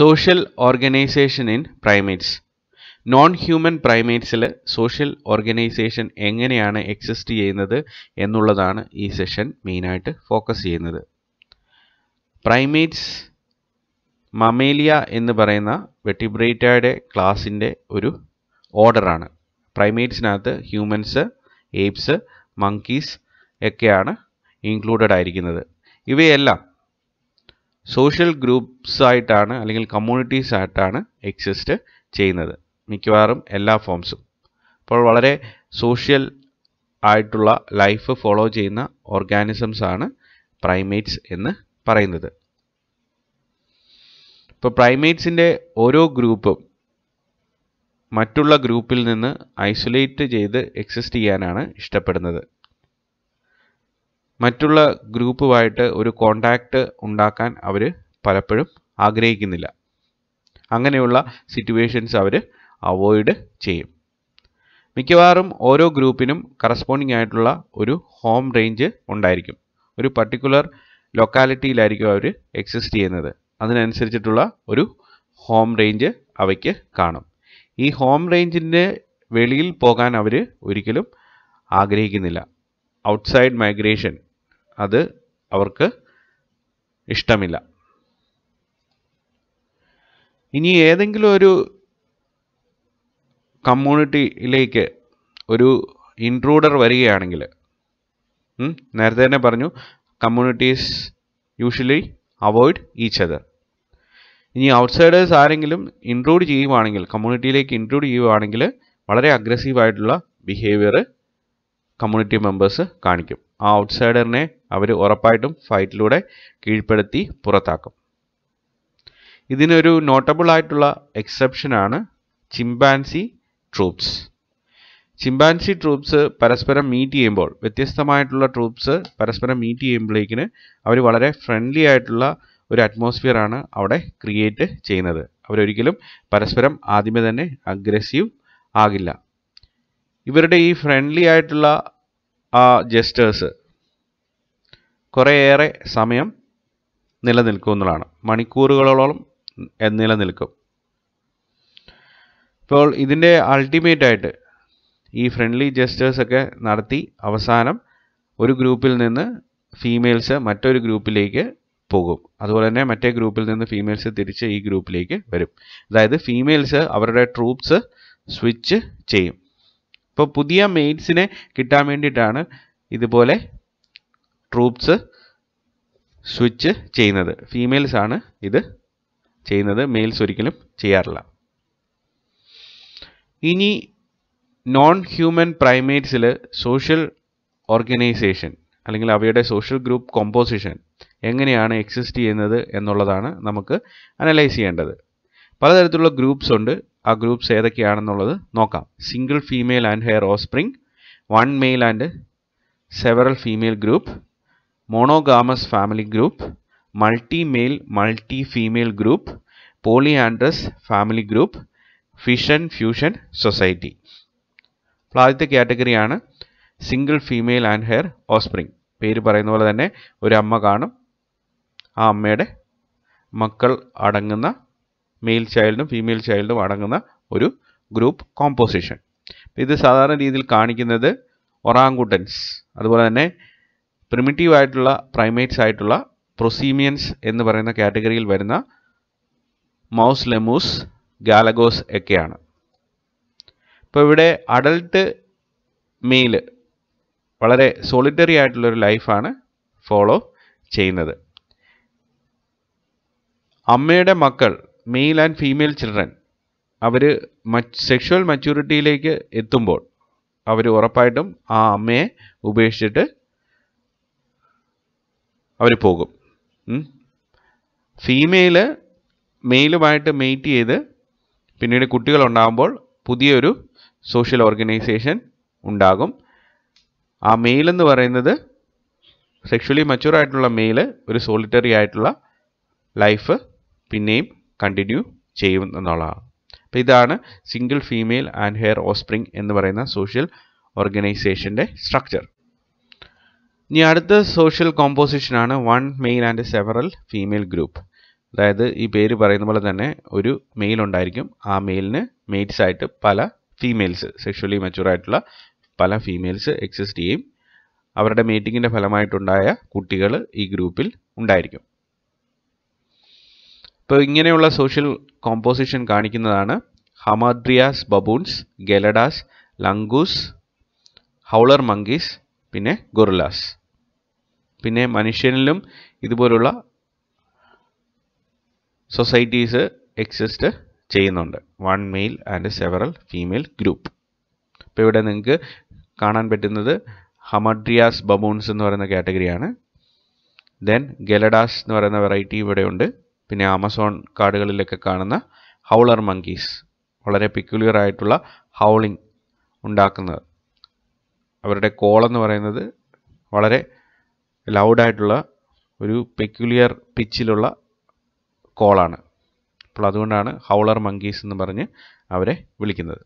social organisation in primates non human പ്രൈമേറ്റ്സിൽ social organisation എങ്ങനെയാണ് exist ചെയ്യുന്നത് എന്നുള്ളതാണ് ഈ സെഷൻ മെയിനായിട്ട് ഫോക്കസ് ചെയ്യുന്നത് പ്രൈമേറ്റ്സ് മമേലിയ എന്ന് പറയുന്ന വെട്ടിബ്രേറ്റയുടെ ക്ലാസിൻ്റെ ഒരു ഓർഡറാണ് പ്രൈമേറ്റ്സിനകത്ത് ഹ്യൂമൻസ് ഏപ്സ് മങ്കീസ് ഒക്കെയാണ് ഇൻക്ലൂഡഡ് ആയിരിക്കുന്നത് ഇവയെല്ലാം സോഷ്യൽ ഗ്രൂപ്പ്സ് ആയിട്ടാണ് അല്ലെങ്കിൽ കമ്മ്യൂണിറ്റീസ് ആയിട്ടാണ് എക്സിസ്റ്റ് ചെയ്യുന്നത് മിക്കവാറും എല്ലാ ഫോംസും അപ്പോൾ വളരെ സോഷ്യൽ ആയിട്ടുള്ള ലൈഫ് ഫോളോ ചെയ്യുന്ന ഓർഗാനിസംസ് ആണ് പ്രൈമേറ്റ്സ് എന്ന് പറയുന്നത് ഇപ്പോൾ പ്രൈമേറ്റ്സിൻ്റെ ഓരോ ഗ്രൂപ്പും മറ്റുള്ള ഗ്രൂപ്പിൽ നിന്ന് ഐസൊലേറ്റ് ചെയ്ത് എക്സിസ്റ്റ് ചെയ്യാനാണ് ഇഷ്ടപ്പെടുന്നത് മറ്റുള്ള ഗ്രൂപ്പുമായിട്ട് ഒരു കോണ്ടാക്റ്റ് ഉണ്ടാക്കാൻ അവർ പലപ്പോഴും ആഗ്രഹിക്കുന്നില്ല അങ്ങനെയുള്ള സിറ്റുവേഷൻസ് അവർ അവോയ്ഡ് ചെയ്യും മിക്കവാറും ഓരോ ഗ്രൂപ്പിനും കറസ്പോണ്ടിങ് ആയിട്ടുള്ള ഒരു ഹോം റേഞ്ച് ഉണ്ടായിരിക്കും ഒരു പർട്ടിക്കുലർ ലൊക്കാലിറ്റിയിലായിരിക്കും അവർ എക്സിസ്റ്റ് ചെയ്യുന്നത് അതിനനുസരിച്ചിട്ടുള്ള ഒരു ഹോം റേഞ്ച് അവയ്ക്ക് കാണും ഈ ഹോം റേഞ്ചിൻ്റെ വെളിയിൽ പോകാൻ അവർ ഒരിക്കലും ആഗ്രഹിക്കുന്നില്ല ഔട്ട്സൈഡ് മൈഗ്രേഷൻ അത് അവർക്ക് ഇഷ്ടമില്ല ഇനി ഏതെങ്കിലും ഒരു കമ്മ്യൂണിറ്റിയിലേക്ക് ഒരു ഇൻട്രൂഡർ വരികയാണെങ്കിൽ നേരത്തെ തന്നെ പറഞ്ഞു communities usually avoid each other ഇനി ഔട്ട്സൈഡേഴ്സ് ആരെങ്കിലും ഇൻക്ലൂഡ് ചെയ്യുവാണെങ്കിൽ കമ്മ്യൂണിറ്റിയിലേക്ക് ഇൻക്ലൂഡ് ചെയ്യുവാണെങ്കിൽ വളരെ അഗ്രസീവായിട്ടുള്ള ബിഹേവിയർ കമ്മ്യൂണിറ്റി മെമ്പേഴ്സ് കാണിക്കും ആ ഔട്ട്സൈഡറിനെ അവർ ഉറപ്പായിട്ടും ഫൈറ്റിലൂടെ കീഴ്പ്പെടുത്തി പുറത്താക്കും ഇതിനൊരു നോട്ടബിൾ ആയിട്ടുള്ള എക്സെപ്ഷനാണ് ചിമ്പാൻസി ട്രൂപ്സ് ചിമ്പാൻസി ട്രൂപ്സ് പരസ്പരം മീറ്റ് ചെയ്യുമ്പോൾ വ്യത്യസ്തമായിട്ടുള്ള ട്രൂപ്സ് പരസ്പരം മീറ്റ് ചെയ്യുമ്പോഴേക്കിന് അവർ വളരെ ഫ്രണ്ട്ലി ആയിട്ടുള്ള ഒരു അറ്റ്മോസ്ഫിയർ ആണ് അവിടെ ക്രിയേറ്റ് ചെയ്യുന്നത് അവരൊരിക്കലും പരസ്പരം ആദ്യമേ തന്നെ അഗ്രസീവ് ആകില്ല ഇവരുടെ ഈ ഫ്രണ്ട്ലി ആയിട്ടുള്ള ആ ജസ്റ്റേഴ്സ് കുറേയേറെ സമയം നിലനിൽക്കുന്നതാണ് മണിക്കൂറുകളോളം നിലനിൽക്കും ഇപ്പോൾ ഇതിൻ്റെ അൾട്ടിമേറ്റ് ആയിട്ട് ഈ ഫ്രണ്ട്ലി ജസ്റ്റേഴ്സൊക്കെ നടത്തി അവസാനം ഒരു ഗ്രൂപ്പിൽ നിന്ന് ഫീമെയിൽസ് മറ്റൊരു ഗ്രൂപ്പിലേക്ക് പോകും അതുപോലെ തന്നെ മറ്റേ ഗ്രൂപ്പിൽ നിന്ന് ഫീമെയിൽസ് തിരിച്ച് ഈ ഗ്രൂപ്പിലേക്ക് വരും അതായത് ഫീമെയിൽസ് അവരുടെ ട്രൂപ്സ് സ്വിച്ച് ചെയ്യും ഇപ്പോൾ പുതിയ മെയിൻസിനെ കിട്ടാൻ വേണ്ടിയിട്ടാണ് ഇതുപോലെ ട്രൂപ്സ് സ്വിച്ച് ചെയ്യുന്നത് ഫീമെയിൽസ് ആണ് ഇത് ചെയ്യുന്നത് മെയിൽസ് ഒരിക്കലും ചെയ്യാറില്ല ഇനി നോൺ ഹ്യൂമൻ പ്രൈമേറ്റ്സിൽ സോഷ്യൽ ഓർഗനൈസേഷൻ അല്ലെങ്കിൽ അവയുടെ സോഷ്യൽ ഗ്രൂപ്പ് കോമ്പോസിഷൻ എങ്ങനെയാണ് എക്സിസ്റ്റ് ചെയ്യുന്നത് എന്നുള്ളതാണ് നമുക്ക് അനലൈസ് ചെയ്യേണ്ടത് പലതരത്തിലുള്ള ഗ്രൂപ്പ്സ് ഉണ്ട് ആ ഗ്രൂപ്പ്സ് ഏതൊക്കെയാണെന്നുള്ളത് നോക്കാം single female and her offspring one male and several female group monogamous family group multi male multi female group polyandrous family group fission fusion society അപ്പോൾ ആദ്യത്തെ കാറ്റഗറിയാണ് single female and her offspring പേര് പറയുന്ന പോലെ തന്നെ ഒരു അമ്മ കാണും ആ അമ്മയുടെ മക്കൾ അടങ്ങുന്ന മെയിൽ ചൈൽഡും ഫീമെയിൽ ചൈൽഡും അടങ്ങുന്ന ഒരു ഗ്രൂപ്പ് കോമ്പോസിഷൻ ഇത് സാധാരണ രീതിയിൽ കാണിക്കുന്നത് ഒറാങ്കുട്ടൻസ് അതുപോലെ തന്നെ പ്രിമിറ്റീവ് ആയിട്ടുള്ള പ്രൈമേറ്റ്സ് ആയിട്ടുള്ള പ്രൊസീമിയൻസ് എന്ന് പറയുന്ന കാറ്റഗറിയിൽ വരുന്ന മൗസ് ലെമൂസ് ഗാലഗോസ് ഒക്കെയാണ് ഇപ്പോൾ ഇവിടെ അഡൾട്ട് മെയില് വളരെ സോളിറ്ററി ആയിട്ടുള്ളൊരു ലൈഫാണ് ഫോളോ ചെയ്യുന്നത് അമ്മയുടെ മക്കൾ മെയിൽ ആൻഡ് ഫീമെയിൽ ചിൽഡ്രൻ അവർ സെക്ഷുവൽ മച്യൂരിറ്റിയിലേക്ക് എത്തുമ്പോൾ അവർ ഉറപ്പായിട്ടും ആ അമ്മയെ ഉപേക്ഷിച്ചിട്ട് അവർ പോകും ഫീമെയില് മെയിലുമായിട്ട് മെയ്റ്റ് ചെയ്ത് പിന്നീട് കുട്ടികളുണ്ടാകുമ്പോൾ പുതിയൊരു സോഷ്യൽ ഓർഗനൈസേഷൻ ഉണ്ടാകും ആ മെയിലെന്ന് എന്ന് പറയുന്നത് സെക്ഷുവലി മച്യൂർ ആയിട്ടുള്ള മെയിൽ ഒരു സോളിറ്ററി ആയിട്ടുള്ള ലൈഫ് പിന്നെയും കണ്ടിന്യൂ ചെയ്യും എന്നുള്ളതാണ് അപ്പോൾ ഇതാണ് single female and her offspring എന്ന് പറയുന്ന സോഷ്യൽ ഓർഗനൈസേഷൻ്റെ സ്ട്രക്ചർ ഇനി അടുത്ത സോഷ്യൽ കോമ്പോസിഷനാണ് one male and several female group അതായത് ഈ പേര് പറയുന്ന പോലെ തന്നെ ഒരു മെയിൽ ഉണ്ടായിരിക്കും ആ മെയിലിന് മെയ്റ്റ്സ് ആയിട്ട് പല ഫീമെയിൽസ് സെക്ഷലി മെച്ചുവർ ആയിട്ടുള്ള പല ഫീമെയിൽസ് എക്സിസ്റ്റ് ചെയ്യും അവരുടെ മീറ്റിങ്ങിൻ്റെ ഫലമായിട്ടുണ്ടായ കുട്ടികൾ ഈ ഗ്രൂപ്പിൽ ഉണ്ടായിരിക്കും അപ്പോൾ ഇങ്ങനെയുള്ള സോഷ്യൽ കോമ്പോസിഷൻ കാണിക്കുന്നതാണ് hamadryas baboons geladas langurs howler monkeys പിന്നെ ഗൊറിലാസ് പിന്നെ മനുഷ്യനിലും ഇതുപോലുള്ള സൊസൈറ്റീസ് എക്സിസ്റ്റ് ചെയ്യുന്നുണ്ട് one male and several female group അപ്പോൾ ഇവിടെ നിങ്ങൾക്ക് കാണാൻ പറ്റുന്നത് ഹമഡ്രിയാസ് ബബൂൺസ് എന്ന് പറയുന്ന കാറ്റഗറിയാണ് ദെൻ ഗെലഡാസ് എന്ന് പറയുന്ന വെറൈറ്റി ഇവിടെയുണ്ട് പിന്നെ ആമസോൺ കാടുകളിലൊക്കെ കാണുന്ന ഹൗളർ മങ്കീസ് വളരെ പിക്യുലിയർ ആയിട്ടുള്ള ഹൗളിംഗ് ഉണ്ടാക്കുന്നത് അവരുടെ കോളെന്ന് പറയുന്നത് വളരെ ലൗഡായിട്ടുള്ള ഒരു പെക്യുലിയർ പിച്ചിലുള്ള കോളാണ് അപ്പോൾ അതുകൊണ്ടാണ് ഹൗളർ മങ്കീസ് എന്ന് പറഞ്ഞ് അവരെ വിളിക്കുന്നത്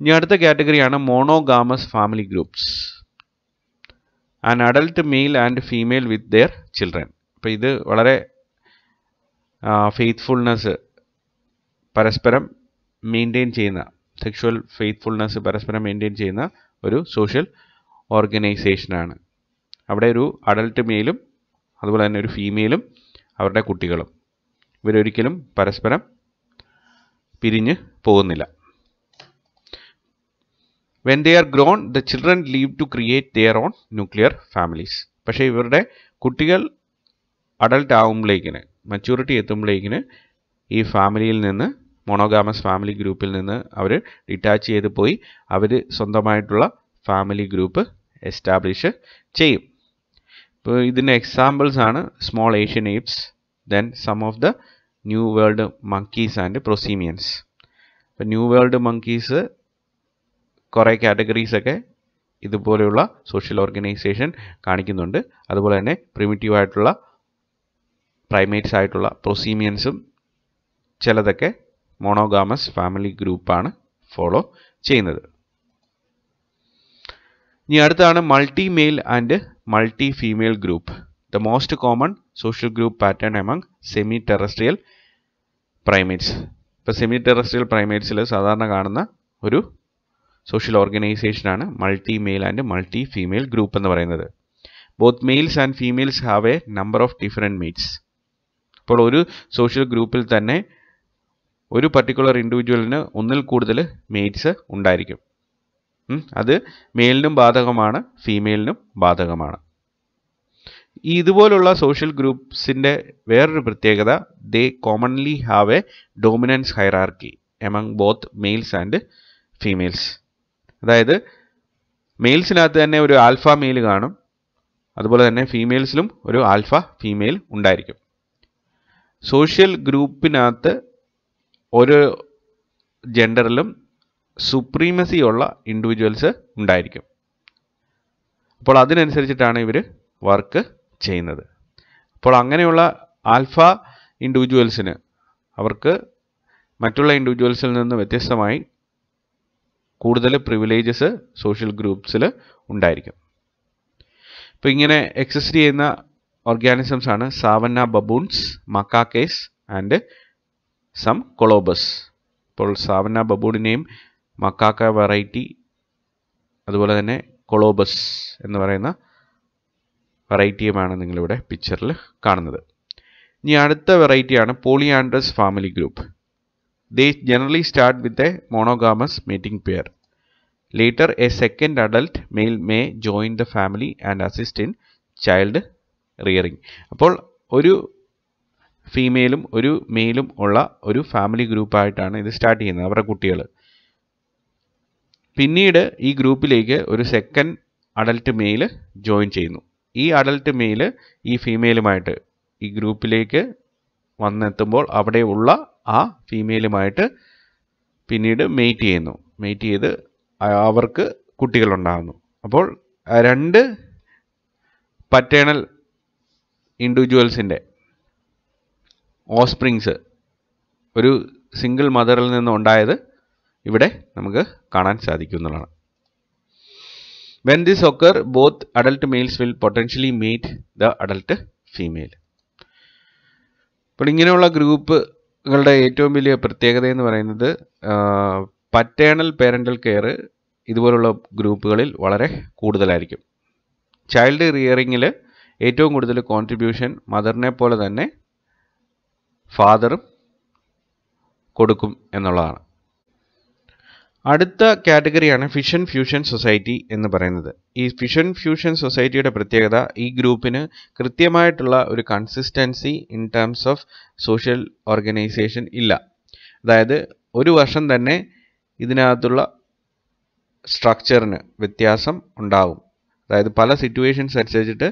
ഇനി അടുത്ത കാറ്റഗറിയാണ് monogamous family groups an adult male and female with their children അപ്പോൾ ഇത് വളരെ ഫെയ്ത്ത്ഫുൾനെസ് പരസ്പരം മെയിൻറ്റെയിൻ ചെയ്യുന്ന സെക്ഷുവൽ ഫെയ്ത്ത്ഫുൾനെസ് പരസ്പരം മെയിൻറ്റെയിൻ ചെയ്യുന്ന ഒരു സോഷ്യൽ ഓർഗനൈസേഷനാണ് അവിടെ ഒരു അഡൾട്ട് മെയിലും അതുപോലെ തന്നെ ഒരു ഫീമെയിലും അവരുടെ കുട്ടികളും ഇവരൊരിക്കലും പരസ്പരം പിരിഞ്ഞ് പോകുന്നില്ല when they are grown the children leave to create their own nuclear families പക്ഷേ ഇവരുടെ കുട്ടികൾ അഡൾട്ട് ആകുമ്പോഴേക്കിന് മെച്യൂരിറ്റി എത്തുമ്പോഴേക്കിന് ഈ ഫാമിലിയിൽ നിന്ന് മൊണോഗാമസ് ഫാമിലി ഗ്രൂപ്പിൽ നിന്ന് അവർ ഡിറ്റാച്ച് ചെയ്ത് പോയി അവർ സ്വന്തമായിട്ടുള്ള ഫാമിലി ഗ്രൂപ്പ് എസ്റ്റാബ്ലിഷ് ചെയ്യും ഇപ്പോൾ ഇതിൻ്റെ എക്സാമ്പിൾസ് ആണ് small Asian apes then some of the new world monkeys and prosimians ഇപ്പം ന്യൂ വേൾഡ് മങ്കീസ് കുറേ കാറ്റഗറീസൊക്കെ ഇതുപോലെയുള്ള സോഷ്യൽ ഓർഗനൈസേഷൻ കാണിക്കുന്നുണ്ട് അതുപോലെ തന്നെ പ്രിമിറ്റീവായിട്ടുള്ള പ്രൈമേറ്റ്സ് ആയിട്ടുള്ള പ്രൊസീമിയൻസും ചിലതൊക്കെ മോണോഗാമസ് ഫാമിലി ഗ്രൂപ്പാണ് ഫോളോ ചെയ്യുന്നത് ഇനി അടുത്താണ് multi male and multi female group the most common social group pattern among semi terrestrial primates ഇപ്പോൾ സെമി ടെറസ്ട്രിയൽ പ്രൈമേറ്റ്സിൽ സാധാരണ കാണുന്ന ഒരു സോഷ്യൽ ഓർഗനൈസേഷനാണ് multi male and multi female group എന്ന് പറയുന്നത് both males and females have a number of different mates ഇപ്പോൾ ഒരു സോഷ്യൽ ഗ്രൂപ്പിൽ തന്നെ ഒരു പർട്ടിക്കുലർ ഇൻഡിവിജ്വലിന് ഒന്നിൽ കൂടുതൽ മേറ്റ്സ് ഉണ്ടായിരിക്കും അത് മെയിലിനും ബാധകമാണ് ഫീമെയിലിനും ബാധകമാണ് ഈ ഇതുപോലുള്ള സോഷ്യൽ ഗ്രൂപ്പ്സിൻ്റെ വേറൊരു പ്രത്യേകത they commonly have a dominance hierarchy among both males and females അതായത് മെയിൽസിനകത്ത് തന്നെ ഒരു ആൽഫ മെയിൽ കാണും അതുപോലെ തന്നെ ഫീമെയിൽസിലും ഒരു ആൽഫ ഫീമെയിൽ ഉണ്ടായിരിക്കും സോഷ്യൽ ഗ്രൂപ്പിനകത്ത് ഒരു ജെൻഡറിലും സുപ്രീമസിയുള്ള ഇൻഡിവിജ്വൽസ് ഉണ്ടായിരിക്കും അപ്പോൾ അതിനനുസരിച്ചിട്ടാണ് ഇവർ വർക്ക് ചെയ്യുന്നത് അപ്പോൾ അങ്ങനെയുള്ള ആൽഫ ഇൻഡിവിജ്വൽസിന് അവർക്ക് മറ്റുള്ള ഇൻഡിവിജ്വൽസിൽ നിന്ന് വ്യത്യസ്തമായി കൂടുതൽ പ്രിവിലേജസ് സോഷ്യൽ ഗ്രൂപ്പ്സിൽ ഉണ്ടായിരിക്കും അപ്പോൾ ഇങ്ങനെ എക്സിസ്റ്റ് ചെയ്യുന്ന ഓർഗാനിസംസ് ആണ് savanna baboons macaques and some colobus ഇപ്പോൾ സാവന്ന ബബൂണിനെയും മക്കാക്ക വെറൈറ്റി അതുപോലെ തന്നെ കൊളോബസ് എന്ന് പറയുന്ന വെറൈറ്റിയുമാണ് നിങ്ങളിവിടെ പിക്ചറിൽ കാണുന്നത് ഇനി അടുത്ത വെറൈറ്റിയാണ് polyandrous family group they generally start with a monogamous mating pair later a second adult male may join the family and assist in child rearing അപ്പോൾ ഒരു ഫീമെയിലും ഒരു മെയിലും ഉള്ള ഒരു ഫാമിലി ഗ്രൂപ്പായിട്ടാണ് ഇത് സ്റ്റാർട്ട് ചെയ്യുന്നത് അവരുടെ കുട്ടികൾ പിന്നീട് ഈ ഗ്രൂപ്പിലേക്ക് ഒരു സെക്കൻഡ് അഡൽട്ട് മെയിൽ ജോയിൻ ചെയ്യുന്നു ഈ അഡൽട്ട് മെയിൽ ഈ ഫീമെയിലുമായിട്ട് ഈ ഗ്രൂപ്പിലേക്ക് വന്നെത്തുമ്പോൾ അവിടെയുള്ള ആ ഫീമെയിലുമായിട്ട് പിന്നീട് മെയ്റ്റ് ചെയ്യുന്നു മെയ്റ്റ് ചെയ്ത് അവർക്ക് കുട്ടികളുണ്ടാകുന്നു അപ്പോൾ രണ്ട് പറ്റേണൽ ഇൻഡിവിജ്വൽസിൻ്റെ ഓസ്പ്രിങ്സ് ഒരു സിംഗിൾ മദറിൽ ഉണ്ടായത് ഇവിടെ നമുക്ക് കാണാൻ സാധിക്കുന്നതാണ് when this occur both adult males will potentially mate the adult female അപ്പോൾ ഇങ്ങനെയുള്ള ഗ്രൂപ്പുകളുടെ ഏറ്റവും വലിയ പ്രത്യേകത എന്ന് പറയുന്നത് പറ്റേണൽ പേരൻ്റൽ കെയർ ഇതുപോലുള്ള ഗ്രൂപ്പുകളിൽ വളരെ കൂടുതലായിരിക്കും ചൈൽഡ് റിയറിങ്ങിൽ ഏറ്റവും കൂടുതൽ കോൺട്രിബ്യൂഷൻ മദറിനെ പോലെ തന്നെ ഫാദറും കൊടുക്കും എന്നുള്ളതാണ് അടുത്ത കാറ്റഗറിയാണ് ഫിഷൻ ഫ്യൂഷൻ സൊസൈറ്റി എന്ന് പറയുന്നത് ഈ ഫിഷൻ ഫ്യൂഷൻ സൊസൈറ്റിയുടെ പ്രത്യേകത ഈ ഗ്രൂപ്പിന് കൃത്യമായിട്ടുള്ള ഒരു consistency in terms of social organisation ഇല്ല അതായത് ഒരു വർഷം തന്നെ ഇതിനകത്തുള്ള സ്ട്രക്ചറിന് വ്യത്യാസം ഉണ്ടാവും അതായത് പല സിറ്റുവേഷൻസ് അനുസരിച്ചിട്ട്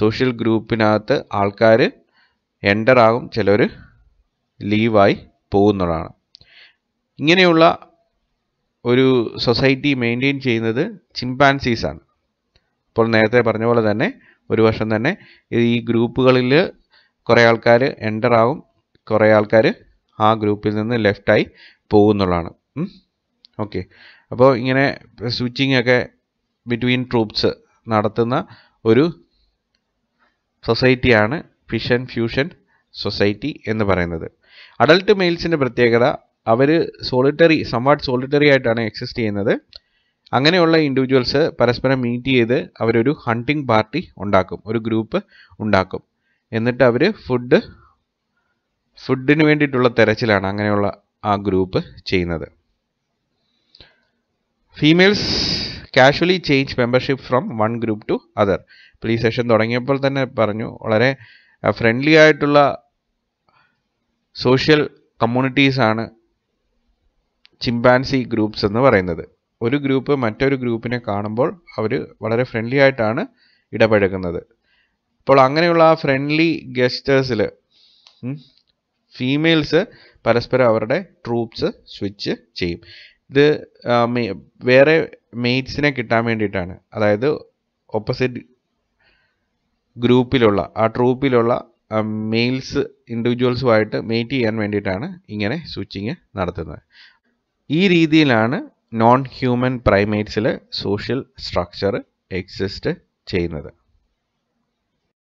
സോഷ്യൽ ഗ്രൂപ്പിനകത്ത് ആൾക്കാർ എൻ്റർ ആകും ചിലർ ലീവായി പോകുന്നതാണ് ഇങ്ങനെയുള്ള ഒരു സൊസൈറ്റി മെയിൻറ്റെയിൻ ചെയ്യുന്നത് ചിമ്പാൻസീസാണ് അപ്പോൾ നേരത്തെ പറഞ്ഞ പോലെ തന്നെ ഒരു വർഷം തന്നെ ഈ ഗ്രൂപ്പുകളിൽ കുറേ ആൾക്കാർ എൻ്റർ ആകും കുറേ ആൾക്കാർ ആ ഗ്രൂപ്പിൽ നിന്ന് ലെഫ്റ്റായി പോകുന്നുള്ളതാണ് ഓക്കെ അപ്പോൾ ഇങ്ങനെ സ്വിച്ചിങ് ഒക്കെ ബിറ്റ്വീൻ ട്രൂപ്സ് നടത്തുന്ന ഒരു സൊസൈറ്റിയാണ് ഫിഷൻ ഫ്യൂഷൻ സൊസൈറ്റി എന്ന് പറയുന്നത് അഡൽട്ട് മെയിൽസിൻ്റെ പ്രത്യേകത അവർ സോളിറ്ററി സംവാട്ട് സോളിറ്ററി ആയിട്ടാണ് എക്സിസ്റ്റ് ചെയ്യുന്നത് അങ്ങനെയുള്ള ഇൻഡിവിജ്വൽസ് പരസ്പരം മീറ്റ് ചെയ്ത് അവരൊരു ഹണ്ടിങ് പാർട്ടി ഉണ്ടാക്കും ഒരു ഗ്രൂപ്പ് ഉണ്ടാക്കും എന്നിട്ട് അവർ ഫുഡ് ഫുഡിന് വേണ്ടിയിട്ടുള്ള തെരച്ചിലാണ് അങ്ങനെയുള്ള ആ ഗ്രൂപ്പ് ചെയ്യുന്നത് females casually change membership from one group to other അപ്പോൾ ഈ സെഷൻ തുടങ്ങിയപ്പോൾ തന്നെ പറഞ്ഞു വളരെ ഫ്രണ്ട്ലി ആയിട്ടുള്ള സോഷ്യൽ കമ്മ്യൂണിറ്റീസാണ് ചിമ്പാൻസി ഗ്രൂപ്പ്സ് എന്ന് പറയുന്നത് ഒരു ഗ്രൂപ്പ് മറ്റൊരു ഗ്രൂപ്പിനെ കാണുമ്പോൾ അവർ വളരെ ഫ്രണ്ട്ലി ആയിട്ടാണ് ഇടപഴകുന്നത് അപ്പോൾ അങ്ങനെയുള്ള ആ ഫ്രണ്ട്ലി ഗസ്റ്റേഴ്സിൽ ഫീമെയിൽസ് പരസ്പരം അവരുടെ ട്രൂപ്സ് സ്വിച്ച് ചെയ്യും ഇത് വേറെ മെയ്റ്റ്സിനെ കിട്ടാൻ വേണ്ടിയിട്ടാണ് അതായത് ഓപ്പോസിറ്റ് ഗ്രൂപ്പിലുള്ള ആ ട്രൂപ്പിലുള്ള മെയിൽസ് ഇൻഡിവിജ്വൽസുമായിട്ട് മീറ്റ് ചെയ്യാൻ വേണ്ടിയിട്ടാണ് ഇങ്ങനെ സ്വിച്ചിങ് നടത്തുന്നത് ഈ രീതിയിലാണ് നോൺ ഹ്യൂമൻ പ്രൈമേറ്റ്സിൽ സോഷ്യൽ സ്ട്രക്ചർ എക്സിസ്റ്റ് ചെയ്യുന്നത്